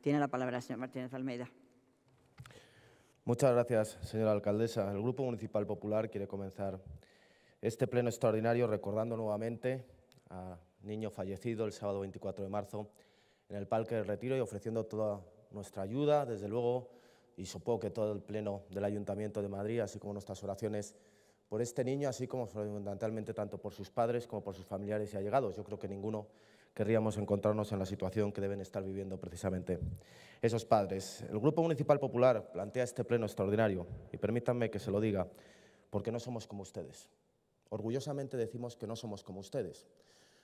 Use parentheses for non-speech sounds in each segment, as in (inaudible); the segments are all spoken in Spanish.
Tiene la palabra el señor Martínez Almeida. Muchas gracias, señora alcaldesa. El Grupo Municipal Popular quiere comenzar este pleno extraordinario recordando nuevamente a niño fallecido el sábado 24 de marzo en el Parque del Retiro y ofreciendo toda nuestra ayuda, desde luego, y supongo que todo el pleno del Ayuntamiento de Madrid, así como nuestras oraciones por este niño, así como fundamentalmente tanto por sus padres como por sus familiares y allegados. Yo creo que ninguno querríamos encontrarnos en la situación que deben estar viviendo precisamente esos padres. El Grupo Municipal Popular plantea este pleno extraordinario y permítanme que se lo diga, porque no somos como ustedes. Orgullosamente decimos que no somos como ustedes.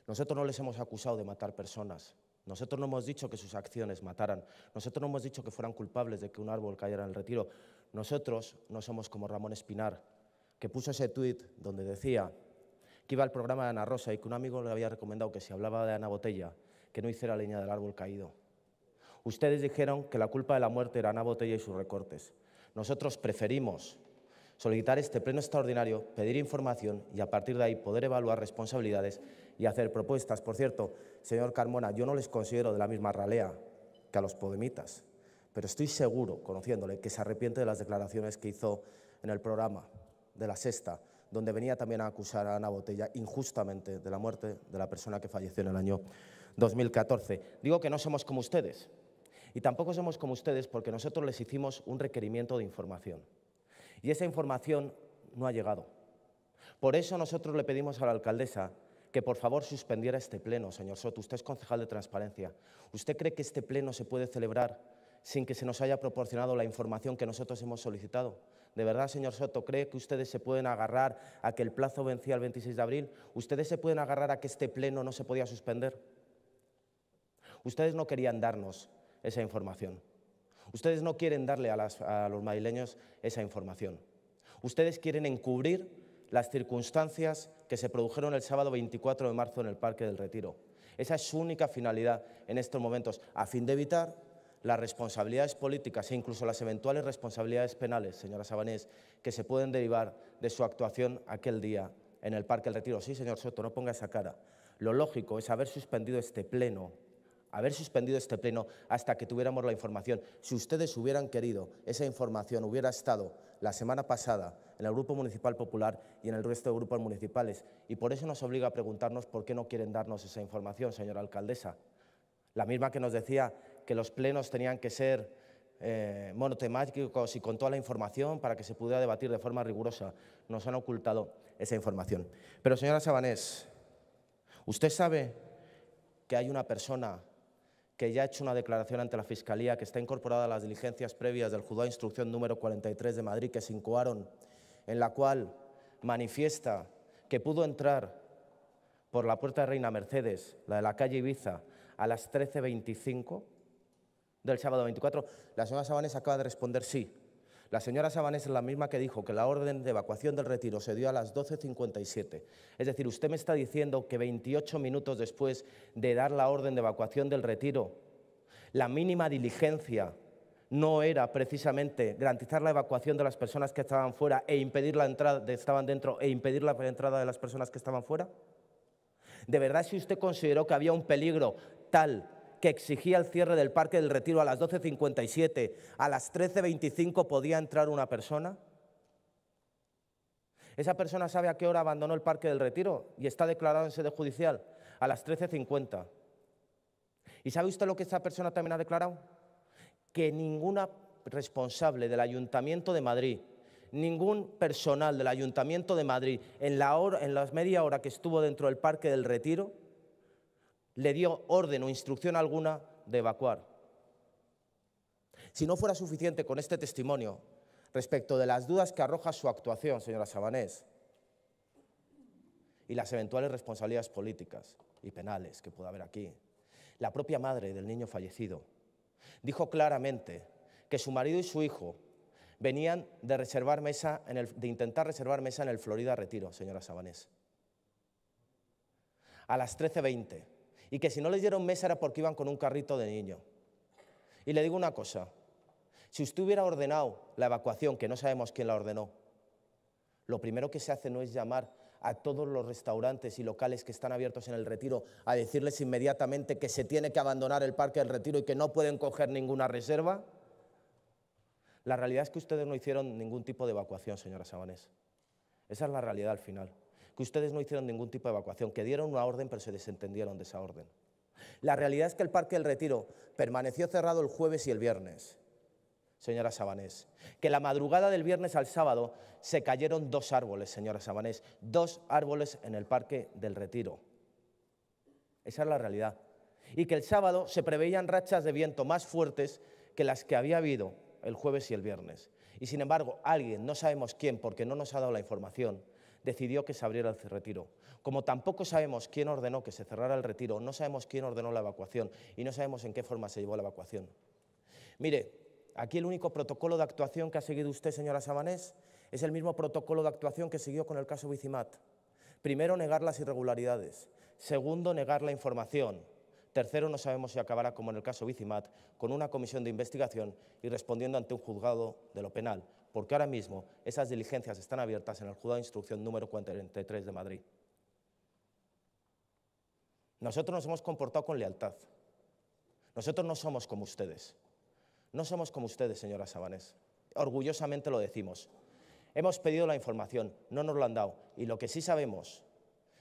Nosotros no les hemos acusado de matar personas. Nosotros no hemos dicho que sus acciones mataran. Nosotros no hemos dicho que fueran culpables de que un árbol cayera en el retiro. Nosotros no somos como Ramón Espinar, que puso ese tuit donde decía que iba al programa de Ana Rosa y que un amigo le había recomendado que si hablaba de Ana Botella, que no hiciera leña del árbol caído. Ustedes dijeron que la culpa de la muerte era Ana Botella y sus recortes. Nosotros preferimos solicitar este pleno extraordinario, pedir información y a partir de ahí poder evaluar responsabilidades y hacer propuestas. Por cierto, señor Carmona, yo no les considero de la misma ralea que a los podemitas, pero estoy seguro, conociéndole, que se arrepiente de las declaraciones que hizo en el programa de la sexta donde venía también a acusar a Ana Botella injustamente de la muerte de la persona que falleció en el año 2014. Digo que no somos como ustedes, y tampoco somos como ustedes porque nosotros les hicimos un requerimiento de información. Y esa información no ha llegado. Por eso nosotros le pedimos a la alcaldesa que por favor suspendiera este pleno, señor Soto. Usted es concejal de transparencia. ¿Usted cree que este pleno se puede celebrar sin que se nos haya proporcionado la información que nosotros hemos solicitado? ¿De verdad, señor Soto, cree que ustedes se pueden agarrar a que el plazo vencía el 26 de abril? ¿Ustedes se pueden agarrar a que este pleno no se podía suspender? Ustedes no querían darnos esa información. Ustedes no quieren darle a, los madrileños esa información. Ustedes quieren encubrir las circunstancias que se produjeron el sábado 24 de marzo en el Parque del Retiro. Esa es su única finalidad en estos momentos, a fin de evitar las responsabilidades políticas e incluso las eventuales responsabilidades penales, señora Sabanés, que se pueden derivar de su actuación aquel día en el Parque del Retiro. Sí, señor Soto, no ponga esa cara. Lo lógico es haber suspendido este pleno, haber suspendido este pleno hasta que tuviéramos la información. Si ustedes hubieran querido, esa información hubiera estado la semana pasada en el Grupo Municipal Popular y en el resto de grupos municipales. Y por eso nos obliga a preguntarnos por qué no quieren darnos esa información, señora alcaldesa. La misma que nos decía que los plenos tenían que ser eh, monotemáticos y con toda la información para que se pudiera debatir de forma rigurosa. Nos han ocultado esa información. Pero señora Sabanés, usted sabe que hay una persona que ya ha hecho una declaración ante la Fiscalía que está incorporada a las diligencias previas del juzgado de instrucción número 43 de Madrid que se incoaron, en la cual manifiesta que pudo entrar por la puerta de Reina Mercedes, la de la calle Ibiza, a las 13.25 del sábado 24, la señora Sabanés acaba de responder sí. La señora Sabanés es la misma que dijo que la orden de evacuación del retiro se dio a las 12.57. Es decir, usted me está diciendo que 28 minutos después de dar la orden de evacuación del retiro, la mínima diligencia no era precisamente garantizar la evacuación de las personas que estaban fuera e impedir la entrada de estaban dentro e impedir la entrada de las personas que estaban fuera? ¿De verdad si usted consideró que había un peligro tal que exigía el cierre del Parque del Retiro a las 12.57, a las 13.25 podía entrar una persona? Esa persona sabe a qué hora abandonó el Parque del Retiro y está declarado en sede judicial, a las 13.50. ¿Y sabe usted lo que esa persona también ha declarado? Que ninguna responsable del Ayuntamiento de Madrid, ningún personal del Ayuntamiento de Madrid, en la, hora, en la media hora que estuvo dentro del Parque del Retiro, le dio orden o instrucción alguna de evacuar. Si no fuera suficiente con este testimonio respecto de las dudas que arroja su actuación, señora Sabanés, y las eventuales responsabilidades políticas y penales que pueda haber aquí, la propia madre del niño fallecido dijo claramente que su marido y su hijo venían de, reservar mesa de intentar reservar mesa en el Florida Retiro, señora Sabanés. A las 13.20 y que si no les dieron mesa era porque iban con un carrito de niño. Y le digo una cosa, si usted hubiera ordenado la evacuación, que no sabemos quién la ordenó, lo primero que se hace no es llamar a todos los restaurantes y locales que están abiertos en el retiro a decirles inmediatamente que se tiene que abandonar el parque del retiro y que no pueden coger ninguna reserva. La realidad es que ustedes no hicieron ningún tipo de evacuación, señora Sabanés. Esa es la realidad al final que ustedes no hicieron ningún tipo de evacuación, que dieron una orden pero se desentendieron de esa orden. La realidad es que el Parque del Retiro permaneció cerrado el jueves y el viernes, señora Sabanés. Que la madrugada del viernes al sábado se cayeron dos árboles, señora Sabanés. Dos árboles en el Parque del Retiro. Esa es la realidad. Y que el sábado se preveían rachas de viento más fuertes que las que había habido el jueves y el viernes. Y sin embargo, alguien, no sabemos quién, porque no nos ha dado la información, decidió que se abriera el retiro. Como tampoco sabemos quién ordenó que se cerrara el retiro, no sabemos quién ordenó la evacuación y no sabemos en qué forma se llevó la evacuación. Mire, aquí el único protocolo de actuación que ha seguido usted, señora Sabanés, es el mismo protocolo de actuación que siguió con el caso Bicimat. Primero, negar las irregularidades. Segundo, negar la información. Tercero, no sabemos si acabará, como en el caso Bicimat, con una comisión de investigación y respondiendo ante un juzgado de lo penal porque ahora mismo esas diligencias están abiertas en el juzgado de instrucción número 43 de Madrid. Nosotros nos hemos comportado con lealtad. Nosotros no somos como ustedes. No somos como ustedes, señora Sabanés. Orgullosamente lo decimos. Hemos pedido la información, no nos la han dado. Y lo que sí sabemos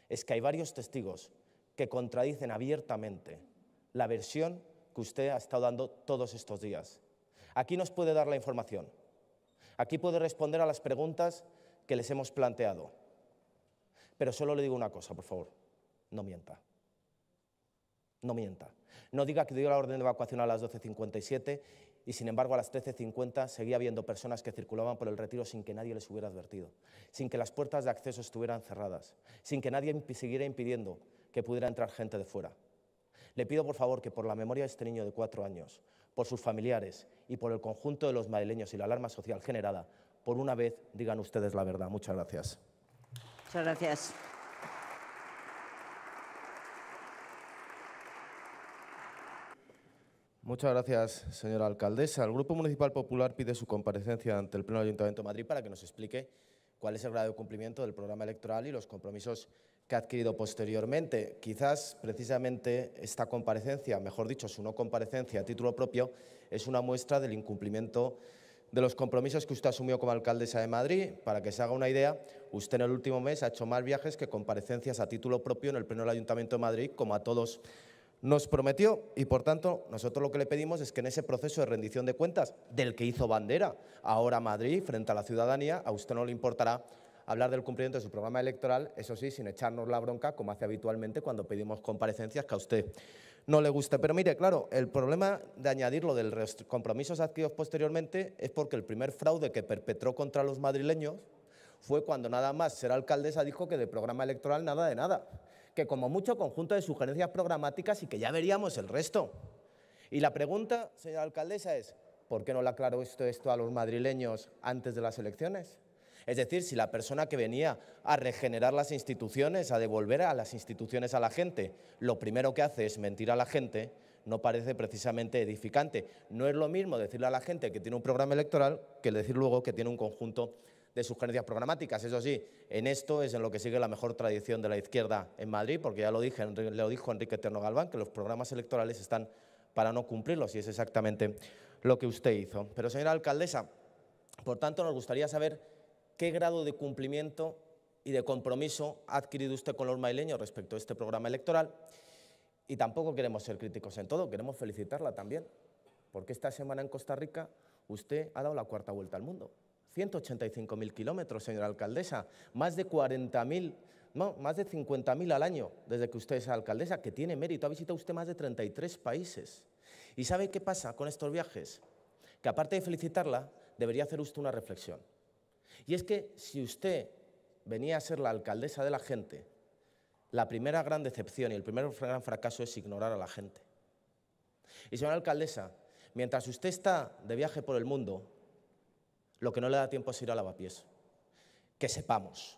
es que hay varios testigos que contradicen abiertamente la versión que usted ha estado dando todos estos días. Aquí nos puede dar la información Aquí puede responder a las preguntas que les hemos planteado. Pero solo le digo una cosa, por favor, no mienta. No mienta. No diga que dio la orden de evacuación a las 12.57 y sin embargo a las 13.50 seguía habiendo personas que circulaban por el retiro sin que nadie les hubiera advertido, sin que las puertas de acceso estuvieran cerradas, sin que nadie siguiera impidiendo que pudiera entrar gente de fuera. Le pido por favor que por la memoria de este niño de cuatro años, por sus familiares y por el conjunto de los madrileños y la alarma social generada, por una vez digan ustedes la verdad. Muchas gracias. Muchas gracias. Muchas gracias, señora alcaldesa. El Grupo Municipal Popular pide su comparecencia ante el Pleno Ayuntamiento de Madrid para que nos explique cuál es el grado de cumplimiento del programa electoral y los compromisos que ha adquirido posteriormente. Quizás precisamente esta comparecencia, mejor dicho, su no comparecencia a título propio, es una muestra del incumplimiento de los compromisos que usted asumió como alcaldesa de Madrid. Para que se haga una idea, usted en el último mes ha hecho más viajes que comparecencias a título propio en el Pleno del Ayuntamiento de Madrid, como a todos nos prometió y por tanto nosotros lo que le pedimos es que en ese proceso de rendición de cuentas del que hizo bandera ahora Madrid frente a la ciudadanía, a usted no le importará hablar del cumplimiento de su programa electoral, eso sí, sin echarnos la bronca, como hace habitualmente cuando pedimos comparecencias que a usted no le gusta. Pero mire, claro, el problema de añadir lo de los compromisos adquiridos posteriormente es porque el primer fraude que perpetró contra los madrileños fue cuando nada más ser alcaldesa dijo que de programa electoral nada de nada, que como mucho conjunto de sugerencias programáticas y que ya veríamos el resto. Y la pregunta, señora alcaldesa, es ¿por qué no le aclaró esto, esto a los madrileños antes de las elecciones? Es decir, si la persona que venía a regenerar las instituciones, a devolver a las instituciones a la gente, lo primero que hace es mentir a la gente, no parece precisamente edificante. No es lo mismo decirle a la gente que tiene un programa electoral que decir luego que tiene un conjunto de sugerencias programáticas. Eso sí, en esto es en lo que sigue la mejor tradición de la izquierda en Madrid, porque ya lo, dijo Enrique Terno Galván, que los programas electorales están para no cumplirlos, y es exactamente lo que usted hizo. Pero señora alcaldesa, por tanto nos gustaría saber ¿Qué grado de cumplimiento y de compromiso ha adquirido usted con los maileños respecto a este programa electoral? Y tampoco queremos ser críticos en todo, queremos felicitarla también, porque esta semana en Costa Rica usted ha dado la cuarta vuelta al mundo. 185.000 kilómetros, señora alcaldesa, más de 40.000, no, más de 50.000 al año desde que usted es alcaldesa, que tiene mérito, ha visitado usted más de 33 países. ¿Y sabe qué pasa con estos viajes? Que aparte de felicitarla, debería hacer usted una reflexión. Y es que si usted venía a ser la alcaldesa de la gente, la primera gran decepción y el primer gran fracaso es ignorar a la gente. Y señora alcaldesa, mientras usted está de viaje por el mundo, lo que no le da tiempo es ir a lavapiés. Que sepamos.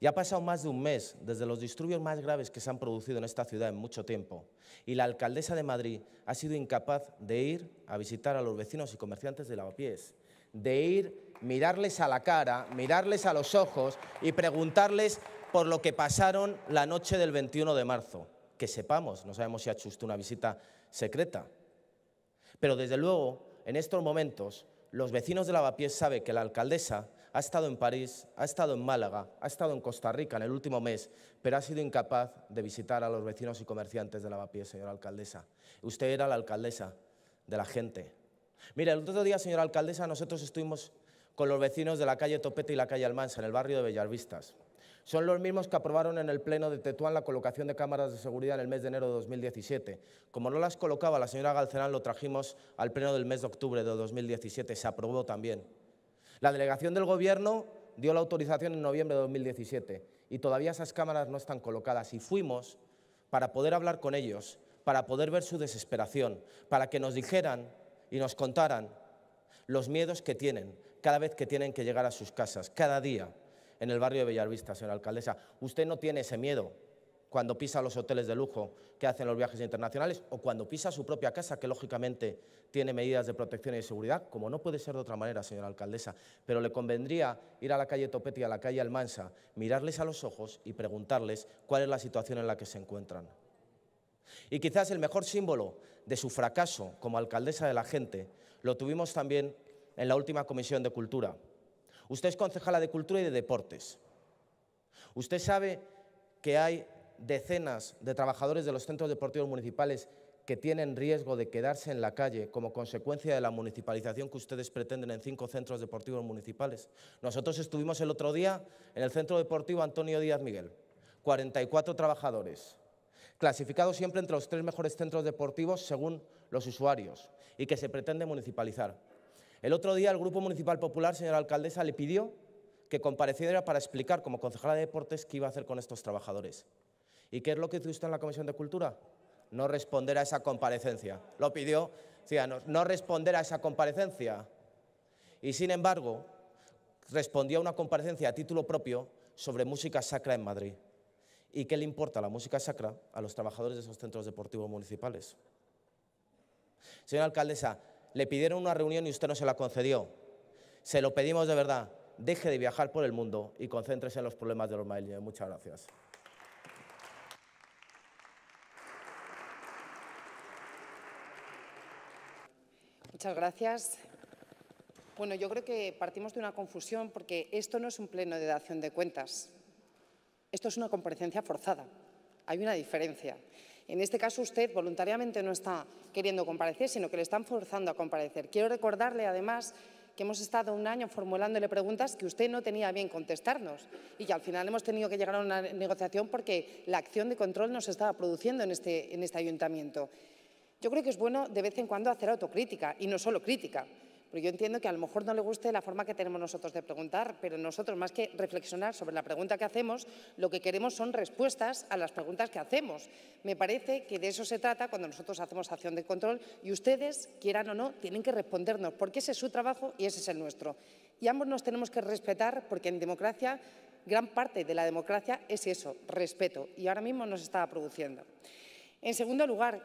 Ya ha pasado más de un mes desde los disturbios más graves que se han producido en esta ciudad en mucho tiempo y la alcaldesa de Madrid ha sido incapaz de ir a visitar a los vecinos y comerciantes de lavapiés, de ir mirarles a la cara, mirarles a los ojos y preguntarles por lo que pasaron la noche del 21 de marzo. Que sepamos, no sabemos si ha hecho usted una visita secreta. Pero desde luego, en estos momentos, los vecinos de Lavapiés saben que la alcaldesa ha estado en París, ha estado en Málaga, ha estado en Costa Rica en el último mes, pero ha sido incapaz de visitar a los vecinos y comerciantes de Lavapiés, señora alcaldesa. Usted era la alcaldesa de la gente. Mira, el otro día, señora alcaldesa, nosotros estuvimos con los vecinos de la calle Topete y la calle Almansa, en el barrio de Bellarvistas. Son los mismos que aprobaron en el Pleno de Tetuán la colocación de cámaras de seguridad en el mes de enero de 2017. Como no las colocaba la señora Galcerán, lo trajimos al Pleno del mes de octubre de 2017. Se aprobó también. La delegación del Gobierno dio la autorización en noviembre de 2017 y todavía esas cámaras no están colocadas. Y fuimos para poder hablar con ellos, para poder ver su desesperación, para que nos dijeran y nos contaran los miedos que tienen, cada vez que tienen que llegar a sus casas, cada día, en el barrio de Bellavista, señora alcaldesa. Usted no tiene ese miedo cuando pisa los hoteles de lujo que hacen los viajes internacionales o cuando pisa su propia casa, que lógicamente tiene medidas de protección y de seguridad, como no puede ser de otra manera, señora alcaldesa. Pero le convendría ir a la calle Topetti a la calle Almansa, mirarles a los ojos y preguntarles cuál es la situación en la que se encuentran. Y quizás el mejor símbolo de su fracaso como alcaldesa de la gente lo tuvimos también en la última comisión de cultura. Usted es concejala de cultura y de deportes. Usted sabe que hay decenas de trabajadores de los centros deportivos municipales que tienen riesgo de quedarse en la calle como consecuencia de la municipalización que ustedes pretenden en cinco centros deportivos municipales. Nosotros estuvimos el otro día en el Centro Deportivo Antonio Díaz Miguel, 44 trabajadores, clasificados siempre entre los tres mejores centros deportivos según los usuarios y que se pretende municipalizar. El otro día el Grupo Municipal Popular, señora alcaldesa, le pidió que compareciera para explicar como concejala de deportes qué iba a hacer con estos trabajadores. ¿Y qué es lo que hizo usted en la Comisión de Cultura? No responder a esa comparecencia. Lo pidió decía, no responder a esa comparecencia. Y sin embargo, respondió a una comparecencia a título propio sobre música sacra en Madrid. ¿Y qué le importa la música sacra a los trabajadores de esos centros deportivos municipales? Señora alcaldesa, le pidieron una reunión y usted no se la concedió. Se lo pedimos de verdad. Deje de viajar por el mundo y concéntrese en los problemas de los mail Muchas gracias. Muchas gracias. Bueno, yo creo que partimos de una confusión porque esto no es un pleno de dación de cuentas. Esto es una comparecencia forzada. Hay una diferencia. En este caso usted voluntariamente no está queriendo comparecer, sino que le están forzando a comparecer. Quiero recordarle además que hemos estado un año formulándole preguntas que usted no tenía bien contestarnos y que al final hemos tenido que llegar a una negociación porque la acción de control no se estaba produciendo en este, en este ayuntamiento. Yo creo que es bueno de vez en cuando hacer autocrítica y no solo crítica. Pero yo entiendo que a lo mejor no le guste la forma que tenemos nosotros de preguntar, pero nosotros más que reflexionar sobre la pregunta que hacemos, lo que queremos son respuestas a las preguntas que hacemos. Me parece que de eso se trata cuando nosotros hacemos acción de control y ustedes, quieran o no, tienen que respondernos, porque ese es su trabajo y ese es el nuestro. Y ambos nos tenemos que respetar porque en democracia, gran parte de la democracia es eso, respeto, y ahora mismo nos está produciendo. En segundo lugar,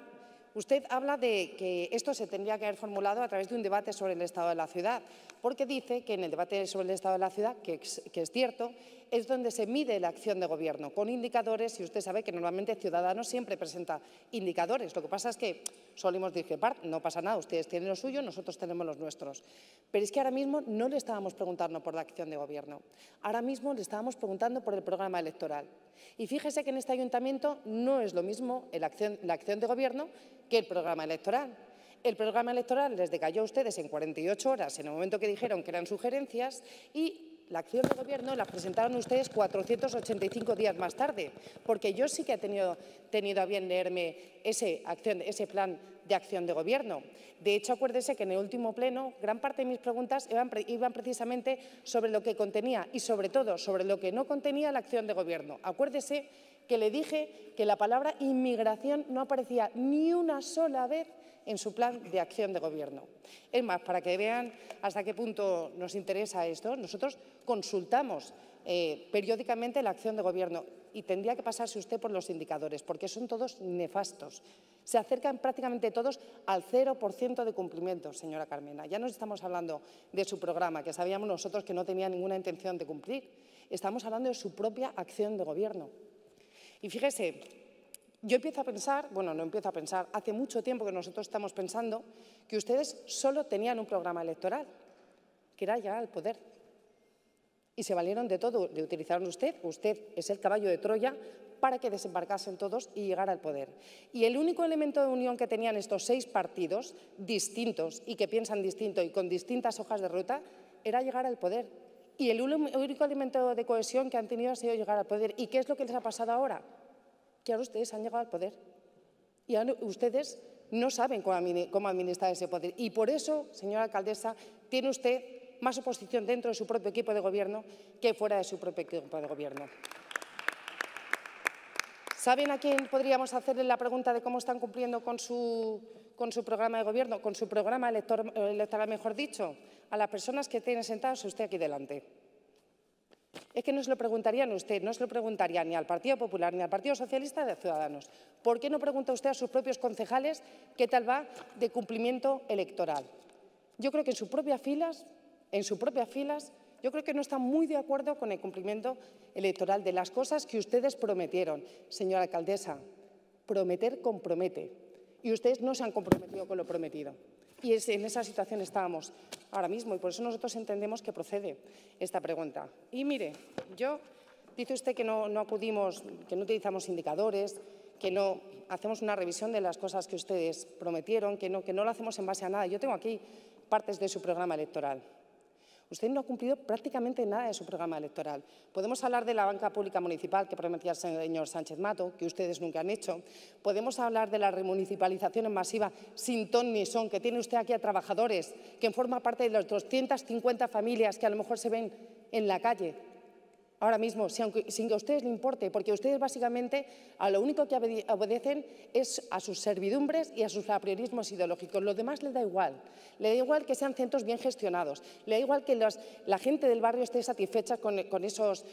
Usted habla de que esto se tendría que haber formulado a través de un debate sobre el estado de la ciudad, porque dice que en el debate sobre el estado de la ciudad, que es, cierto, es donde se mide la acción de gobierno, con indicadores, y usted sabe que normalmente Ciudadanos siempre presenta indicadores. Lo que pasa es que solimos que no pasa nada, ustedes tienen lo suyo, nosotros tenemos los nuestros. Pero es que ahora mismo no le estábamos preguntando por la acción de gobierno, ahora mismo le estábamos preguntando por el programa electoral. Y fíjese que en este ayuntamiento no es lo mismo la acción, la acción de gobierno que el programa electoral. El programa electoral les decayó a ustedes en 48 horas en el momento que dijeron que eran sugerencias y la acción de gobierno la presentaron ustedes 485 días más tarde, porque yo sí que he tenido, tenido a bien leerme ese, ese plan de acción de gobierno. De hecho, acuérdese que en el último pleno gran parte de mis preguntas iban, iban, precisamente sobre lo que contenía y sobre todo sobre lo que no contenía la acción de gobierno. Acuérdese que le dije que la palabra inmigración no aparecía ni una sola vez en su plan de acción de gobierno. Es más, para que vean hasta qué punto nos interesa esto, nosotros consultamos eh, periódicamente la acción de gobierno y tendría que pasarse usted por los indicadores, porque son todos nefastos. Se acercan prácticamente todos al 0% de cumplimiento, señora Carmena. Ya no estamos hablando de su programa, que sabíamos nosotros que no tenía ninguna intención de cumplir. Estamos hablando de su propia acción de gobierno. Y fíjese, yo empiezo a pensar, bueno, no empiezo a pensar, hace mucho tiempo que nosotros estamos pensando que ustedes solo tenían un programa electoral, que era llegar al poder. Y se valieron de todo, le utilizaron usted, usted es el caballo de Troya para que desembarcasen todos y llegar al poder. Y el único elemento de unión que tenían estos seis partidos distintos y que piensan distinto y con distintas hojas de ruta era llegar al poder. Y el único elemento de cohesión que han tenido ha sido llegar al poder. ¿Y qué es lo que les ha pasado ahora? que ahora ustedes han llegado al poder. Y ustedes no saben cómo administrar ese poder. Y por eso, señora alcaldesa, tiene usted más oposición dentro de su propio equipo de gobierno que fuera de su propio equipo de gobierno. ¿Saben a quién podríamos hacerle la pregunta de cómo están cumpliendo con su, programa de gobierno, con su programa electoral, mejor dicho? A las personas que tienen sentadas usted aquí delante es que no se lo preguntarían usted, no se lo preguntaría ni al Partido Popular, ni al Partido Socialista de Ciudadanos. ¿Por qué no pregunta usted a sus propios concejales qué tal va de cumplimiento electoral? Yo creo que en sus propias filas, en sus propias filas, yo creo que no están muy de acuerdo con el cumplimiento electoral de las cosas que ustedes prometieron. Señora alcaldesa, prometer compromete y ustedes no se han comprometido con lo prometido. Y en esa situación estábamos ahora mismo y por eso nosotros entendemos que procede esta pregunta. Y mire, yo, dice usted que no, acudimos, que no utilizamos indicadores, que no hacemos una revisión de las cosas que ustedes prometieron, que que no lo hacemos en base a nada. Yo tengo aquí partes de su programa electoral. Usted no ha cumplido prácticamente nada de su programa electoral. Podemos hablar de la banca pública municipal que prometía el señor Sánchez Mato, que ustedes nunca han hecho. Podemos hablar de la remunicipalización en masiva sin ton ni son, que tiene usted aquí a trabajadores, que forma parte de las 250 familias que a lo mejor se ven en la calle ahora mismo, sin que a ustedes le importe, porque ustedes básicamente a lo único que obedecen es a sus servidumbres y a sus apriorismos ideológicos. Lo demás les da igual. Le da igual que sean centros bien gestionados, le da igual que la gente del barrio esté satisfecha con, esos,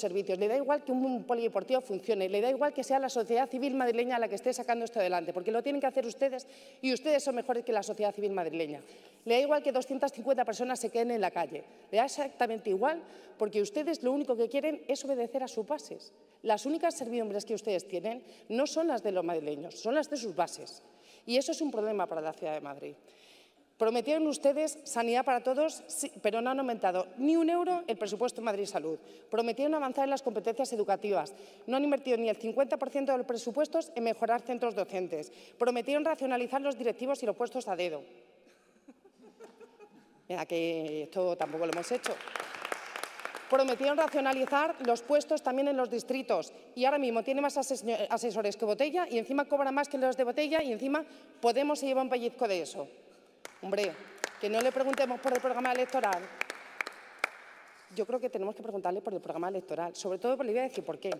servicios, le da igual que un, polideportivo funcione, le da igual que sea la sociedad civil madrileña la que esté sacando esto adelante, porque lo tienen que hacer ustedes y ustedes son mejores que la sociedad civil madrileña. Le da igual que 250 personas se queden en la calle, le da exactamente igual, porque ustedes lo único que quieren es obedecer a sus bases. Las únicas servidumbres que ustedes tienen no son las de los madrileños, son las de sus bases. Y eso es un problema para la ciudad de Madrid. Prometieron ustedes sanidad para todos, pero no han aumentado ni un euro el presupuesto de Madrid Salud. Prometieron avanzar en las competencias educativas. No han invertido ni el 50% de los presupuestos en mejorar centros docentes. Prometieron racionalizar los directivos y los puestos a dedo. Mira, que esto tampoco lo hemos hecho. Prometieron racionalizar los puestos también en los distritos y ahora mismo tiene más asesores que Botella y encima cobra más que los de Botella y encima Podemos se lleva un pellizco de eso. Hombre, que no le preguntemos por el programa electoral. Yo creo que tenemos que preguntarle por el programa electoral, sobre todo por la idea de decir por qué.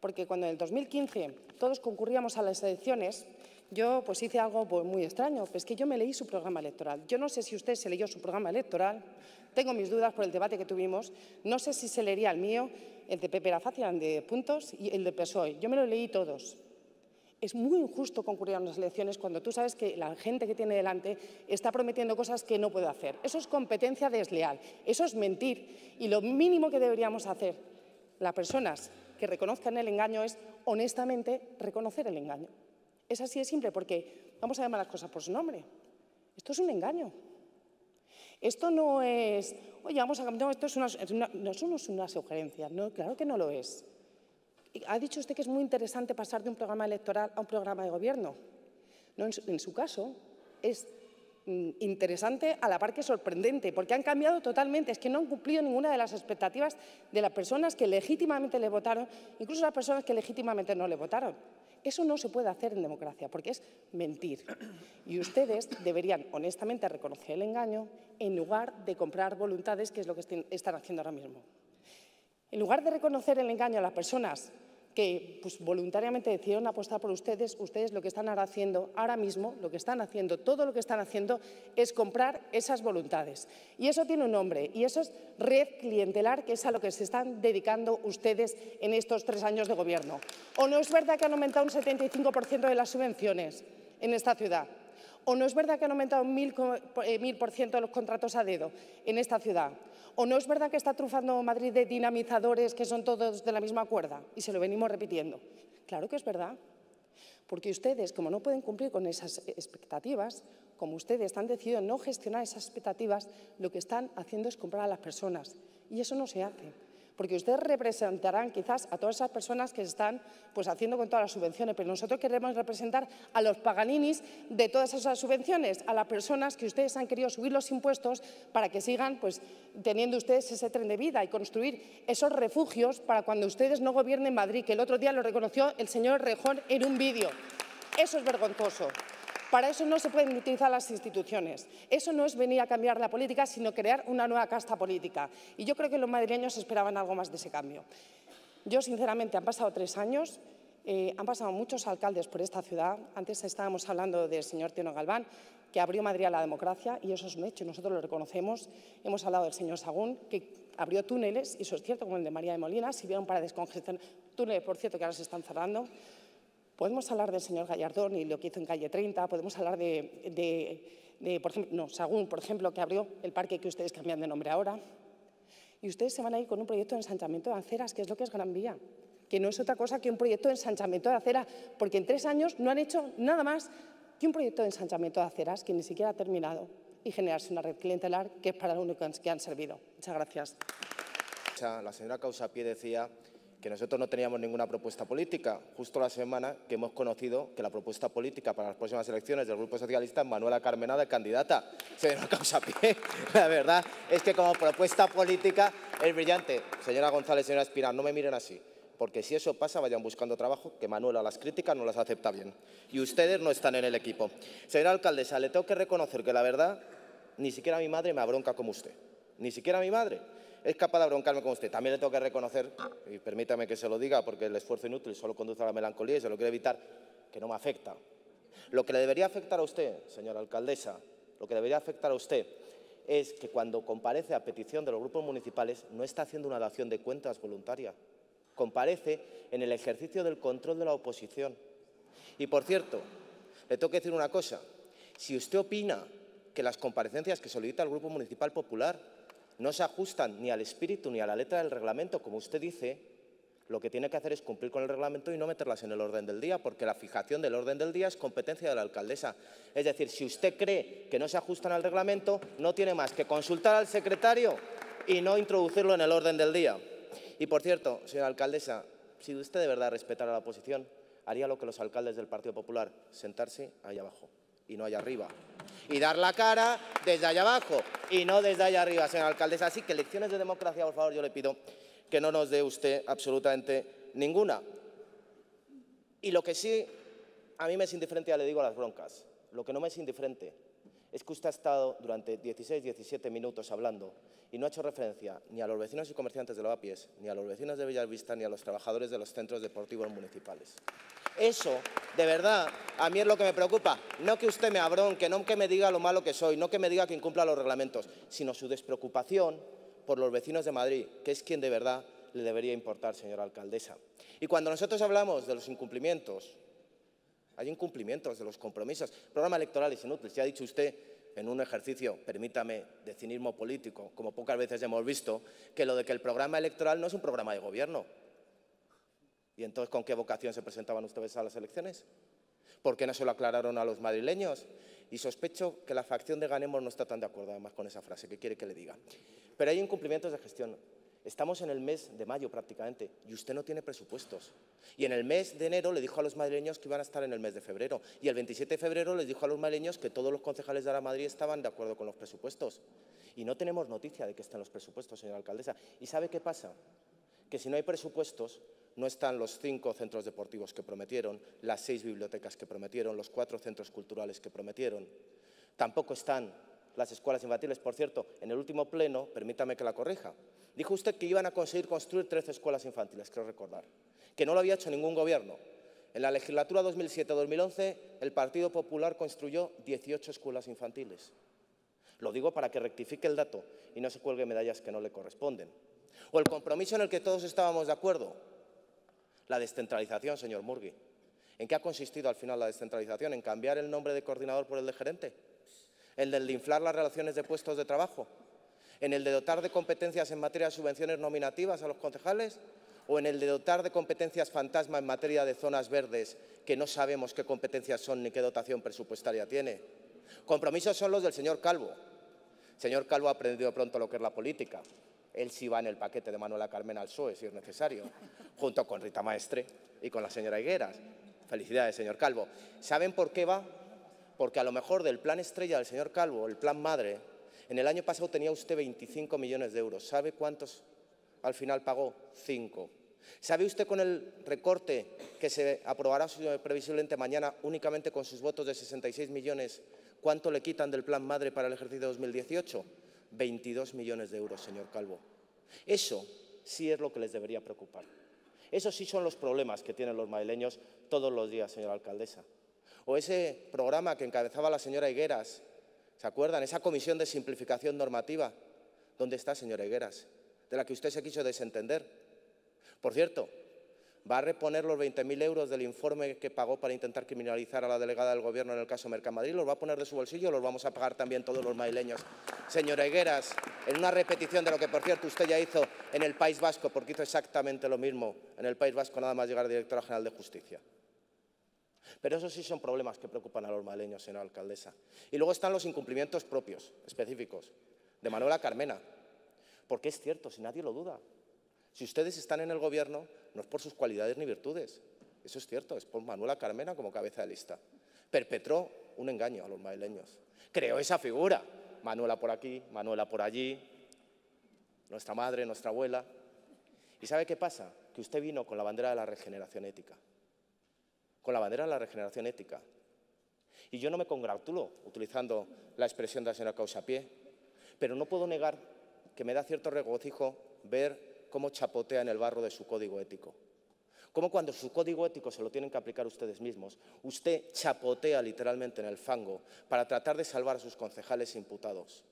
Porque cuando en el 2015 todos concurríamos a las elecciones, yo pues hice algo pues, muy extraño, pues que yo me leí su programa electoral. Yo no sé si usted se leyó su programa electoral, tengo mis dudas por el debate que tuvimos. No sé si se leería el mío, el de Pepe Lafaz el de puntos y el de PSOE. Yo me lo leí todos. Es muy injusto concurrir a unas elecciones cuando tú sabes que la gente que tiene delante está prometiendo cosas que no puede hacer. Eso es competencia desleal, eso es mentir. Y lo mínimo que deberíamos hacer las personas que reconozcan el engaño es honestamente reconocer el engaño. Es así de simple, porque vamos a llamar las cosas por su nombre. Esto es un engaño. Esto no es, oye, vamos a cambiar, esto es una, no, sugerencia, claro que no lo es. Ha dicho usted que es muy interesante pasar de un programa electoral a un programa de gobierno. en, su, en su caso, es mm, interesante a la par que sorprendente, porque han cambiado totalmente, es que no han cumplido ninguna de las expectativas de las personas que legítimamente le votaron, incluso las personas que legítimamente no le votaron. Eso no se puede hacer en democracia porque es mentir. Y ustedes deberían honestamente reconocer el engaño en lugar de comprar voluntades, que es lo que están haciendo ahora mismo. En lugar de reconocer el engaño a las personas que pues, voluntariamente decidieron apostar por ustedes, ustedes lo que están ahora haciendo ahora mismo, lo que están haciendo, todo lo que están haciendo es comprar esas voluntades. Y eso tiene un nombre, y eso es red clientelar, que es a lo que se están dedicando ustedes en estos tres años de gobierno. ¿O no es verdad que han aumentado un 75% de las subvenciones en esta ciudad? ¿O no es verdad que han aumentado un 1.000% de los contratos a dedo en esta ciudad? ¿O no es verdad que está trufando Madrid de dinamizadores que son todos de la misma cuerda? Y se lo venimos repitiendo. Claro que es verdad. Porque ustedes, como no pueden cumplir con esas expectativas, como ustedes han decidido no gestionar esas expectativas, lo que están haciendo es comprar a las personas. Y eso no se hace porque ustedes representarán quizás a todas esas personas que están pues, haciendo con todas las subvenciones, pero nosotros queremos representar a los paganinis de todas esas subvenciones, a las personas que ustedes han querido subir los impuestos para que sigan pues, teniendo ustedes ese tren de vida y construir esos refugios para cuando ustedes no gobiernen Madrid, que el otro día lo reconoció el señor Rejón en un vídeo. Eso es vergonzoso. Para eso no se pueden utilizar las instituciones. Eso no es venir a cambiar la política, sino crear una nueva casta política. Y yo creo que los madrileños esperaban algo más de ese cambio. Yo, sinceramente, han pasado tres años, eh, han pasado muchos alcaldes por esta ciudad. Antes estábamos hablando del señor Tino Galván, que abrió Madrid a la democracia, y eso es un hecho, nosotros lo reconocemos. Hemos hablado del señor Sagún, que abrió túneles, y eso es cierto, como el de María de Molina, sirvieron para descongestionar túneles, por cierto, que ahora se están cerrando. Podemos hablar del señor Gallardón y lo que hizo en Calle 30, podemos hablar de, por ejemplo, no, por ejemplo, que abrió el parque que ustedes cambian de nombre ahora. Y ustedes se van a ir con un proyecto de ensanchamiento de aceras, que es lo que es Gran Vía, que no es otra cosa que un proyecto de ensanchamiento de aceras, porque en tres años no han hecho nada más que un proyecto de ensanchamiento de aceras que ni siquiera ha terminado y generarse una red clientelar que es para lo único que han servido. Muchas gracias. La señora Causapié decía que nosotros no teníamos ninguna propuesta política, justo la semana que hemos conocido que la propuesta política para las próximas elecciones del Grupo Socialista es Manuela Carmenada, candidata. Señora Causapié, (laughs) la verdad es que como propuesta política es brillante. Señora González, señora Espiral, no me miren así, porque si eso pasa, vayan buscando trabajo, que Manuela las críticas no las acepta bien. Y ustedes no están en el equipo. Señora alcaldesa, le tengo que reconocer que la verdad, ni siquiera mi madre me abronca como usted. Ni siquiera mi madre es capaz de broncarme con usted. También le tengo que reconocer, y permítame que se lo diga, porque el esfuerzo inútil solo conduce a la melancolía y se lo quiero evitar, que no me afecta. Lo que le debería afectar a usted, señora alcaldesa, lo que debería afectar a usted es que cuando comparece a petición de los grupos municipales no está haciendo una dación de cuentas voluntaria, comparece en el ejercicio del control de la oposición. Y por cierto, le tengo que decir una cosa, si usted opina que las comparecencias que solicita el Grupo Municipal Popular no se ajustan ni al espíritu ni a la letra del reglamento, como usted dice, lo que tiene que hacer es cumplir con el reglamento y no meterlas en el orden del día, porque la fijación del orden del día es competencia de la alcaldesa. Es decir, si usted cree que no se ajustan al reglamento, no tiene más que consultar al secretario y no introducirlo en el orden del día. Y por cierto, señora alcaldesa, si usted de verdad respetara la oposición, haría lo que los alcaldes del Partido Popular, sentarse ahí abajo y no allá arriba y dar la cara desde allá abajo y no desde allá arriba, señor alcaldesa. Así que lecciones de democracia, por favor, yo le pido que no nos dé usted absolutamente ninguna. Y lo que sí a mí me es indiferente, ya le digo, a las broncas. Lo que no me es indiferente es que usted ha estado durante 16, 17 minutos hablando y no ha hecho referencia ni a los vecinos y comerciantes de Lavapiés, ni a los vecinos de Bellavista, ni a los trabajadores de los centros deportivos municipales. Eso, de verdad, a mí es lo que me preocupa. No que usted me abronque, no que me diga lo malo que soy, no que me diga que incumpla los reglamentos, sino su despreocupación por los vecinos de Madrid, que es quien de verdad le debería importar, señora alcaldesa. Y cuando nosotros hablamos de los incumplimientos, hay incumplimientos de los compromisos. El programa electoral es inútil, Ya ha dicho usted en un ejercicio, permítame, de cinismo político, como pocas veces hemos visto, que lo de que el programa electoral no es un programa de gobierno. ¿Y entonces con qué vocación se presentaban ustedes a las elecciones? ¿Por qué no se lo aclararon a los madrileños? Y sospecho que la facción de Ganemos no está tan de acuerdo además con esa frase, que quiere que le diga. Pero hay incumplimientos de gestión. Estamos en el mes de mayo prácticamente y usted no tiene presupuestos. Y en el mes de enero le dijo a los madrileños que iban a estar en el mes de febrero. Y el 27 de febrero les dijo a los madrileños que todos los concejales de la Madrid estaban de acuerdo con los presupuestos. Y no tenemos noticia de que estén los presupuestos, señora alcaldesa. ¿Y sabe qué pasa? Que si no hay presupuestos, no están los cinco centros deportivos que prometieron, las seis bibliotecas que prometieron, los cuatro centros culturales que prometieron. Tampoco están las escuelas infantiles. Por cierto, en el último pleno, permítame que la corrija, dijo usted que iban a conseguir construir 13 escuelas infantiles, creo recordar, que no lo había hecho ningún gobierno. En la legislatura 2007-2011, el Partido Popular construyó 18 escuelas infantiles. Lo digo para que rectifique el dato y no se cuelgue medallas que no le corresponden. O el compromiso en el que todos estábamos de acuerdo, la descentralización, señor Murgui. ¿En qué ha consistido al final la descentralización? ¿En cambiar el nombre de coordinador por el de gerente? el del de inflar las relaciones de puestos de trabajo, en el de dotar de competencias en materia de subvenciones nominativas a los concejales o en el de dotar de competencias fantasma en materia de zonas verdes que no sabemos qué competencias son ni qué dotación presupuestaria tiene. Compromisos son los del señor Calvo. señor Calvo ha aprendido pronto lo que es la política. Él sí va en el paquete de Manuela Carmen al PSOE, si es necesario, junto con Rita Maestre y con la señora Higueras. Felicidades, señor Calvo. ¿Saben por qué va? porque a lo mejor del plan estrella del señor Calvo, el plan madre, en el año pasado tenía usted 25 millones de euros. ¿Sabe cuántos al final pagó? Cinco. ¿Sabe usted con el recorte que se aprobará previsiblemente mañana únicamente con sus votos de 66 millones cuánto le quitan del plan madre para el ejercicio 2018? 22 millones de euros, señor Calvo. Eso sí es lo que les debería preocupar. Esos sí son los problemas que tienen los maileños todos los días, señora alcaldesa. O ese programa que encabezaba la señora Higueras, ¿se acuerdan? Esa comisión de simplificación normativa. ¿Dónde está, señora Higueras? De la que usted se quiso desentender. Por cierto, ¿va a reponer los 20.000 euros del informe que pagó para intentar criminalizar a la delegada del Gobierno en el caso Mercamadrid? ¿Los va a poner de su bolsillo o los vamos a pagar también todos los maileños? Señora Higueras, en una repetición de lo que, por cierto, usted ya hizo en el País Vasco, porque hizo exactamente lo mismo en el País Vasco nada más llegar a directora general de Justicia. Pero esos sí son problemas que preocupan a los maleños, señora alcaldesa. Y luego están los incumplimientos propios, específicos, de Manuela Carmena. Porque es cierto, si nadie lo duda, si ustedes están en el gobierno, no es por sus cualidades ni virtudes. Eso es cierto, es por Manuela Carmena como cabeza de lista. Perpetró un engaño a los madrileños. Creó esa figura. Manuela por aquí, Manuela por allí, nuestra madre, nuestra abuela. ¿Y sabe qué pasa? Que usted vino con la bandera de la regeneración ética con la bandera de la regeneración ética. Y yo no me congratulo utilizando la expresión de la señora Causapié, pero no puedo negar que me da cierto regocijo ver cómo chapotea en el barro de su código ético. Como cuando su código ético se lo tienen que aplicar ustedes mismos, usted chapotea literalmente en el fango para tratar de salvar a sus concejales imputados,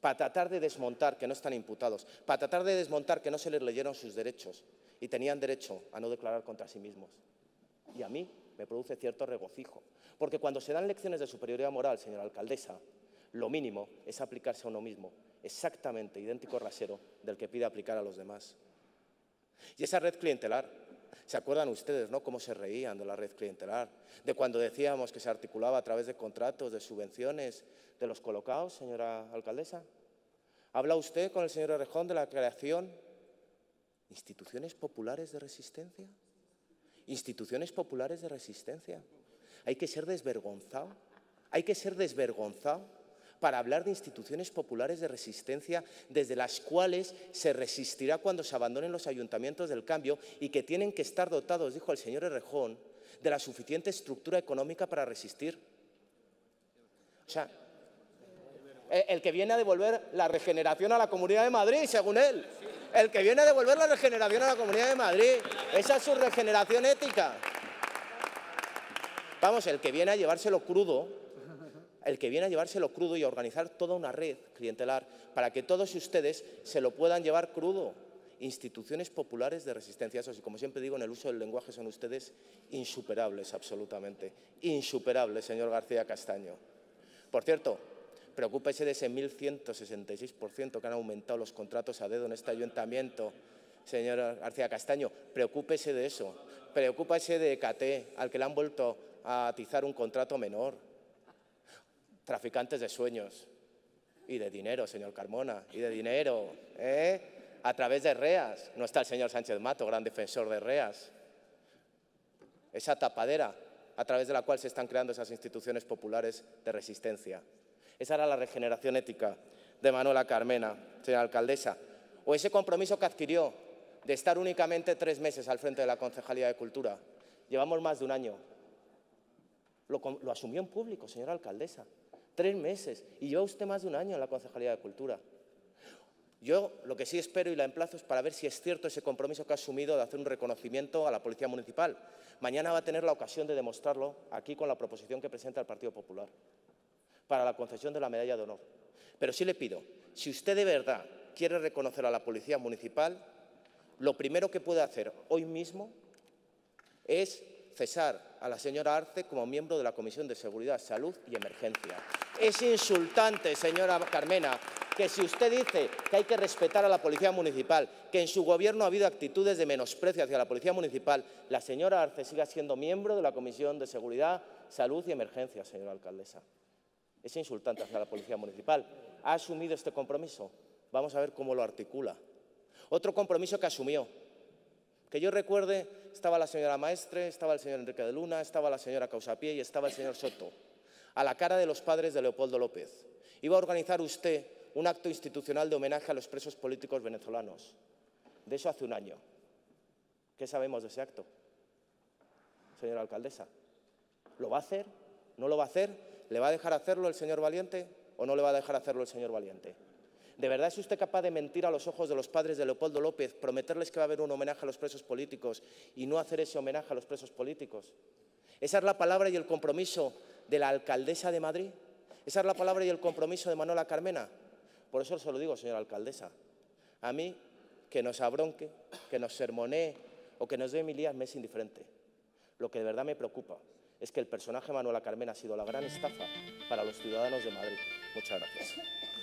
para tratar de desmontar que no están imputados, para tratar de desmontar que no se les leyeron sus derechos y tenían derecho a no declarar contra sí mismos. ¿Y a mí? me produce cierto regocijo. Porque cuando se dan lecciones de superioridad moral, señora alcaldesa, lo mínimo es aplicarse a uno mismo, exactamente idéntico rasero del que pide aplicar a los demás. Y esa red clientelar, ¿se acuerdan ustedes no? cómo se reían de la red clientelar? De cuando decíamos que se articulaba a través de contratos, de subvenciones, de los colocados, señora alcaldesa. ¿Habla usted con el señor Errejón de la creación instituciones populares de resistencia? instituciones populares de resistencia. Hay que ser desvergonzado, hay que ser desvergonzado para hablar de instituciones populares de resistencia desde las cuales se resistirá cuando se abandonen los ayuntamientos del cambio y que tienen que estar dotados, dijo el señor Errejón, de la suficiente estructura económica para resistir. O sea, el que viene a devolver la regeneración a la Comunidad de Madrid, según él el que viene a devolver la regeneración a la Comunidad de Madrid. Esa es su regeneración ética. Vamos, el que viene a llevárselo crudo, el que viene a llevárselo crudo y a organizar toda una red clientelar para que todos ustedes se lo puedan llevar crudo. Instituciones populares de resistencia, eso Y como siempre digo, en el uso del lenguaje son ustedes insuperables, absolutamente. Insuperables, señor García Castaño. Por cierto, Preocúpese de ese 1.166% que han aumentado los contratos a dedo en este ayuntamiento, señor García Castaño. Preocúpese de eso. Preocúpese de e KT al que le han vuelto a atizar un contrato menor. Traficantes de sueños y de dinero, señor Carmona, y de dinero. ¿eh? A través de REAS. No está el señor Sánchez Mato, gran defensor de REAS. Esa tapadera a través de la cual se están creando esas instituciones populares de resistencia. Esa era la regeneración ética de Manuela Carmena, señora alcaldesa. O ese compromiso que adquirió de estar únicamente tres meses al frente de la Concejalía de Cultura. Llevamos más de un año. Lo, asumió en público, señora alcaldesa. Tres meses. Y lleva usted más de un año en la Concejalía de Cultura. Yo lo que sí espero y la emplazo es para ver si es cierto ese compromiso que ha asumido de hacer un reconocimiento a la Policía Municipal. Mañana va a tener la ocasión de demostrarlo aquí con la proposición que presenta el Partido Popular para la concesión de la medalla de honor. Pero sí le pido, si usted de verdad quiere reconocer a la Policía Municipal, lo primero que puede hacer hoy mismo es cesar a la señora Arce como miembro de la Comisión de Seguridad, Salud y Emergencia. Es insultante, señora Carmena, que si usted dice que hay que respetar a la Policía Municipal, que en su gobierno ha habido actitudes de menosprecio hacia la Policía Municipal, la señora Arce siga siendo miembro de la Comisión de Seguridad, Salud y Emergencia, señora alcaldesa. Es insultante hacia la Policía Municipal. Ha asumido este compromiso. Vamos a ver cómo lo articula. Otro compromiso que asumió. Que yo recuerde, estaba la señora Maestre, estaba el señor Enrique de Luna, estaba la señora Causapié y estaba el señor Soto, a la cara de los padres de Leopoldo López. Iba a organizar usted un acto institucional de homenaje a los presos políticos venezolanos. De eso hace un año. ¿Qué sabemos de ese acto? Señora alcaldesa, ¿lo va a hacer? ¿No lo va a hacer? ¿Le va a dejar hacerlo el señor Valiente o no le va a dejar hacerlo el señor Valiente? ¿De verdad es usted capaz de mentir a los ojos de los padres de Leopoldo López, prometerles que va a haber un homenaje a los presos políticos y no hacer ese homenaje a los presos políticos? ¿Esa es la palabra y el compromiso de la alcaldesa de Madrid? ¿Esa es la palabra y el compromiso de Manuela Carmena? Por eso se lo digo, señora alcaldesa. A mí, que nos abronque, que nos sermonee o que nos dé milías me es indiferente. Lo que de verdad me preocupa es que el personaje Manuela Carmen ha sido la gran estafa para los ciudadanos de Madrid. Muchas gracias.